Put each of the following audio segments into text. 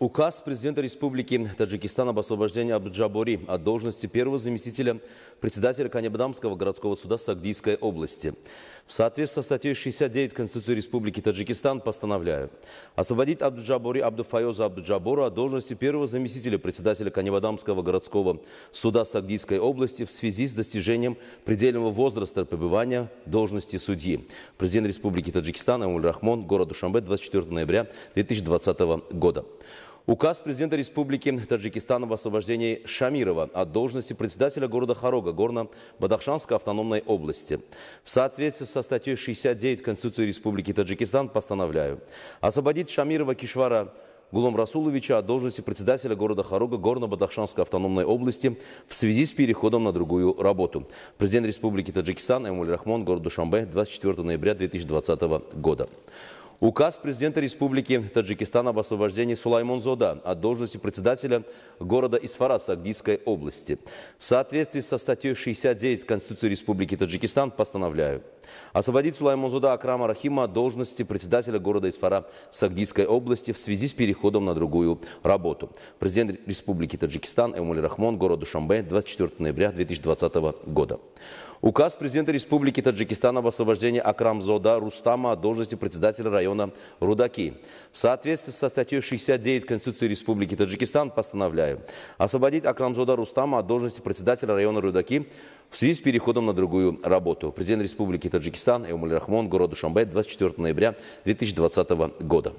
Указ президента Республики Таджикистан об освобождении Абджабори от должности первого заместителя председателя Канебдамского городского суда Сагдийской области. В соответствии со статьей 69 Конституции Республики Таджикистан постановляю освободить Абджабори Абдуфайоза Абджабора от должности первого заместителя председателя Канебдамского городского суда Сагдийской области в связи с достижением предельного возраста пребывания должности судьи. Президент Республики Таджикистан Амуль Рахмон, город Душамбе, 24 ноября 2020 года. Указ президента Республики Таджикистан об освобождении Шамирова от должности председателя города Харога Горно-Бадахшанской автономной области. В соответствии со статьей 69 Конституции Республики Таджикистан постановляю освободить Шамирова Кишвара Гулом Расуловича от должности председателя города Харога Горно-Бадахшанской автономной области в связи с переходом на другую работу. Президент Республики Таджикистан Эмуль Рахмон, город Душамбе, 24 ноября 2020 года. Указ президента Республики Таджикистан об освобождении Сулаймон Зода от должности председателя города Исфара Агдийской области. В соответствии со статьей 69 Конституции Республики Таджикистан постановляю освободить Сулаймон Зода Акрама Рахима от должности председателя города Исфара Сагдийской области в связи с переходом на другую работу. Президент Республики Таджикистан Эмуль Рахмон, город Душамбе, 24 ноября 2020 года. Указ президента Республики Таджикистан об освобождении Акрам Зода Рустама от должности председателя района района Рудаки. В соответствии со статьей 69 Конституции Республики Таджикистан постановляю освободить Акрамзода Рустама от должности председателя района Рудаки в связи с переходом на другую работу. Президент Республики Таджикистан Эумуль Рахмон, городу Шамбе, 24 ноября 2020 года.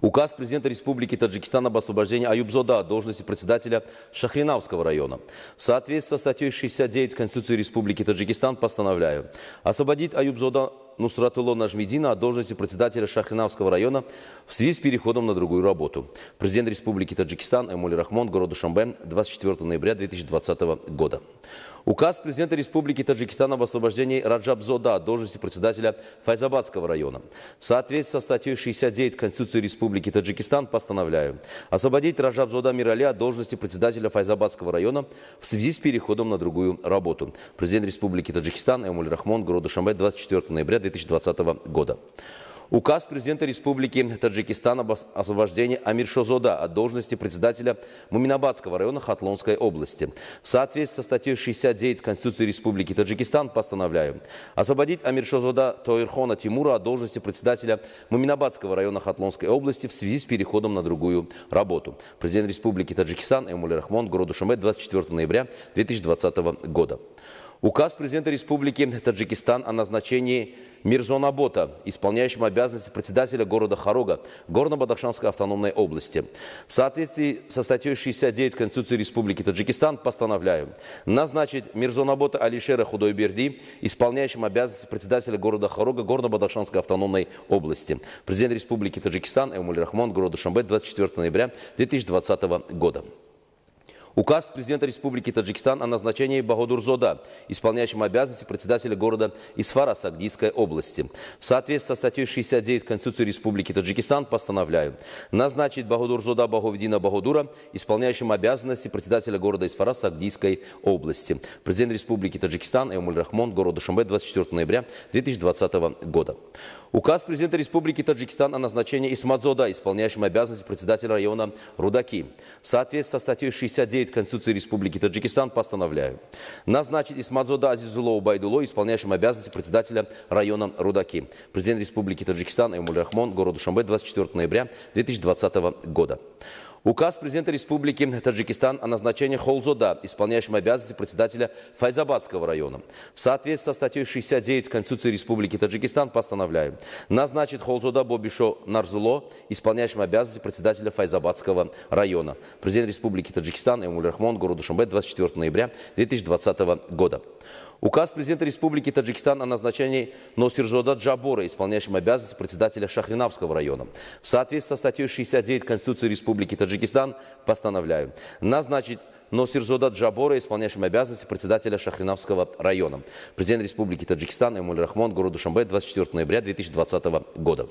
Указ президента Республики Таджикистан об освобождении Аюбзода от должности председателя Шахринавского района. В соответствии со статьей 69 Конституции Республики Таджикистан постановляю освободить Аюбзода Нусратуло Нажмедина о должности председателя Шахринавского района в связи с переходом на другую работу. Президент Республики Таджикистан Эмуль Рахмон города Шамбен 24 ноября 2020 года. Указ президента Республики Таджикистан об освобождении Раджабзода от должности председателя Файзабадского района. В соответствии со статьей 69 Конституции Республики Таджикистан постановляю освободить Раджабзода Зода Мирали от должности председателя Файзабадского района в связи с переходом на другую работу. Президент Республики Таджикистан Эмуль Рахмон, города Шамбай, 24 ноября 2020 года. Указ президента Республики Таджикистан об освобождении Амир Шозода от должности председателя Муминабадского района Хатлонской области. В соответствии со статьей 69 Конституции Республики Таджикистан постановляю освободить Амир Шозода Тоирхона Тимура от должности председателя Муминабадского района Хатлонской области в связи с переходом на другую работу. Президент Республики Таджикистан Эмуль Рахмон, городу Шамбет, 24 ноября 2020 года. Указ президента Республики Таджикистан о назначении Мирзона Бота, исполняющим обязанности председателя города Харога, Горно-Бадахшанской автономной области. В соответствии со статьей 69 Конституции Республики Таджикистан постановляю назначить Мирзона Бота Алишера Худойберди, исполняющим обязанности председателя города Харога, Горно-Бадахшанской автономной области. Президент Республики Таджикистан Эмуль Рахмон, город Шамбет, 24 ноября 2020 года. Указ президента Республики Таджикистан о назначении Багадурзода, исполняющим обязанности председателя города Исфара Сагдийской области. В соответствии со статьей 69 Конституции Республики Таджикистан постановляю назначить Багадурзода Баговдина Багадура, исполняющим обязанности председателя города Исфара Сагдийской области. Президент Республики Таджикистан Эмуль Рахмон, города Шамбе, 24 ноября 2020 года. Указ президента Республики Таджикистан о назначении Исмадзода, исполняющим обязанности председателя района Рудаки. В соответствии со статьей 69 9 Конституции Республики Таджикистан постановляю. Назначить Исмадзода Азизулова Байдуло исполняющим обязанности председателя района Рудаки. Президент Республики Таджикистан Эмуль Рахмон, город Душамбе, 24 ноября 2020 года. Указ президента Республики Таджикистан о назначении Холзода, исполняющим обязанности председателя Файзабадского района. В соответствии со статьей 69 Конституции Республики Таджикистан постановляю назначить Холзода Бобишо Нарзуло, исполняющим обязанности председателя Файзабадского района. Президент Республики Таджикистан Эмуль Рахмон, городу Шамбет, 24 ноября 2020 года. Указ президента Республики Таджикистан о назначении Носирзода Джабора, исполняющим обязанности председателя Шахринавского района. В соответствии со статьей 69 Конституции Республики Таджикистан Таджикистан, постановляю назначить Носирзода Джабора, исполняющим обязанности председателя Шахриновского района. Президент Республики Таджикистан Эмуль Рахмон городу Шамбе 24 ноября 2020 года.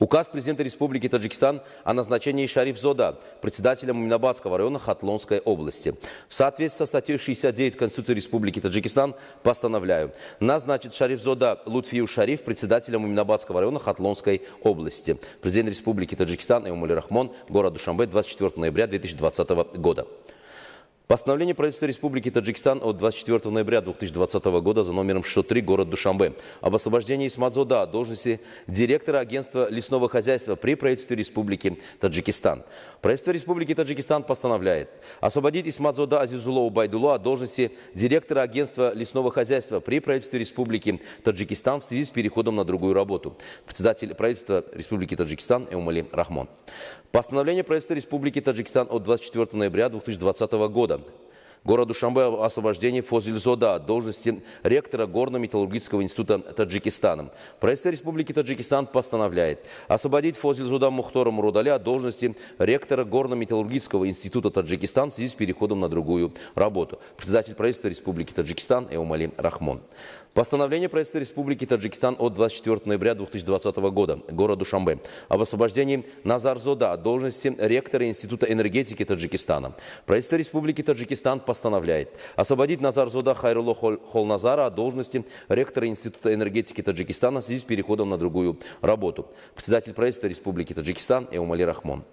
Указ президента Республики Таджикистан о назначении Шариф Зода председателем Минабадского района Хатлонской области. В соответствии со статьей 69 Конституции Республики Таджикистан постановляю назначить Шариф Зода Лутфию Шариф председателем Минабадского района Хатлонской области. Президент Республики Таджикистан Эмуль Рахмон, город Душамбе, 24 ноября 2020 года. Постановление правительства Республики Таджикистан от 24 ноября 2020 года за номером 603 город Душамбе об освобождении Исмадзода от должности директора агентства лесного хозяйства при правительстве Республики Таджикистан. Правительство Республики Таджикистан постановляет освободить Исмадзода Азизулова Байдулу от должности директора агентства лесного хозяйства при правительстве Республики Таджикистан в связи с переходом на другую работу. Председатель правительства Республики Таджикистан Эумали Рахмон. Постановление правительства Республики Таджикистан от 24 ноября 2020 года года городу Шамбе об освобождении Фозильзода от должности ректора Горно-металлургического института Таджикистана. Правительство Республики Таджикистан постановляет освободить Фозильзода Мухтора Мурудаля от должности ректора Горно-металлургического института Таджикистан в связи с переходом на другую работу. Председатель правительства Республики Таджикистан Эумали Рахмон. Постановление правительства Республики Таджикистан от 24 ноября 2020 года городу Шамбе об освобождении Назарзода от должности ректора Института энергетики Таджикистана. Правительство Республики Таджикистан постановляет освободить Назарзода Хайруло Холназара от должности ректора Института энергетики Таджикистана в связи с переходом на другую работу. Председатель правительства Республики Таджикистан Эумали Рахмон.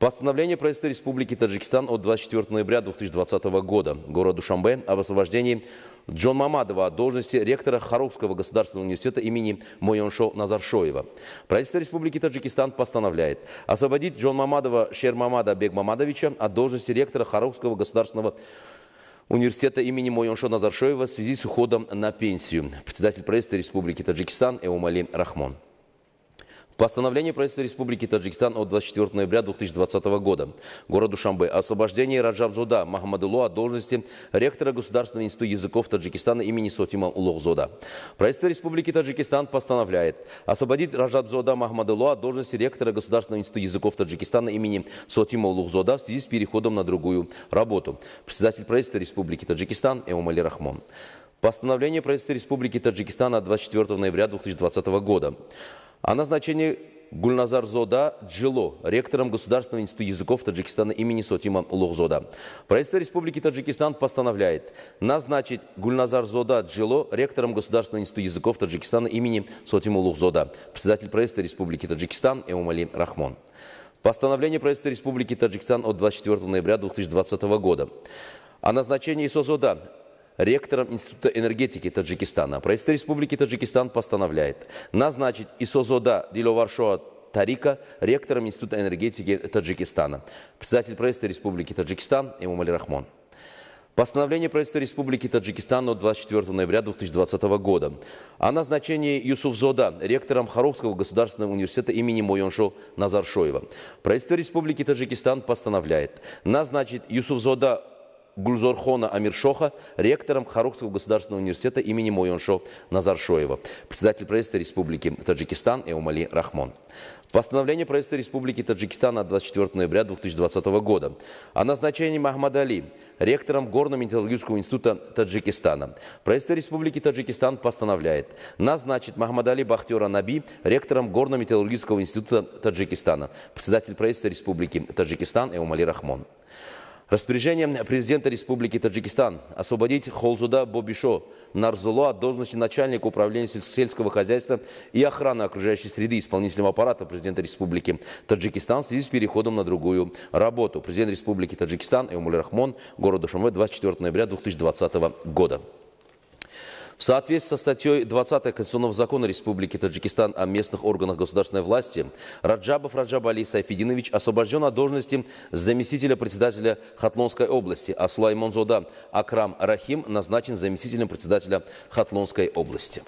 Постановление правительства Республики Таджикистан от 24 ноября 2020 года города Душамбе об освобождении Джон Мамадова от должности ректора Харукского государственного университета имени Мойоншо Назаршоева. Правительство Республики Таджикистан постановляет освободить Джон Мамадова Шермамада Бегмамадовича от должности ректора Харукского государственного университета университета имени Мойоншо Назаршоева в связи с уходом на пенсию. Председатель правительства Республики Таджикистан Эумали Рахмон. Постановление правительства Республики Таджикистан от 24 ноября 2020 года. Городу Шамбы. Освобождение Раджабзода Махмадулу от должности ректора Государственного института языков Таджикистана имени Сотима Улохзода. Правительство Республики Таджикистан постановляет освободить Раджабзода Махмадулу от должности ректора Государственного института языков Таджикистана имени Сотима Улохзода в связи с переходом на другую работу. Председатель правительства Республики Таджикистан Эумали Рахмон. Постановление правительства Республики Таджикистан от 24 ноября 2020 года о назначении Гульназар Зода Джило, ректором Государственного института языков Таджикистана имени Сотима Улугзода. Правительство Республики Таджикистан постановляет назначить Гульназар Зода Джило ректором Государственного института языков Таджикистана имени Сотима Улугзода. Председатель правительства Республики Таджикистан Эумали Рахмон. Постановление правительства Республики Таджикистан от 24 ноября 2020 года о назначении Созода ректором Института энергетики Таджикистана. Правительство Республики Таджикистан постановляет назначить Исозода Диловаршоа Тарика, ректором Института энергетики Таджикистана. Председатель правительства Республики Таджикистан Имам Рахмон. Постановление правительства Республики Таджикистан от 24 ноября 2020 года о назначении Юсуфзода ректором Харовского государственного университета имени Мойоншо Назаршоева. Правительство Республики Таджикистан постановляет назначить Юсуфзода Гульзорхона Амиршоха, ректором Харукского государственного университета имени Мойоншо Назаршоева, председатель правительства Республики Таджикистан Эумали Рахмон. Постановление правительства Республики Таджикистан от 24 ноября 2020 года о назначении Махмада Али ректором Горно-металлургического института Таджикистана. Правительство Республики Таджикистан постановляет назначить Махмада Али Бахтера Наби ректором Горно-металлургического института Таджикистана, председатель правительства Республики Таджикистан Эумали Рахмон. Распоряжением президента Республики Таджикистан освободить Холзуда Бобишо Нарзуло от должности начальника управления сельского хозяйства и охраны окружающей среды исполнительного аппарата президента Республики Таджикистан в связи с переходом на другую работу. Президент Республики Таджикистан Эмуль Рахмон, города Шамве, 24 ноября 2020 года. В соответствии со статьей 20 Конституционного закона Республики Таджикистан о местных органах государственной власти, Раджабов Раджаб Али Сайфединович освобожден от должности заместителя председателя Хатлонской области, а Сулаймон Зода Акрам Рахим назначен заместителем председателя Хатлонской области.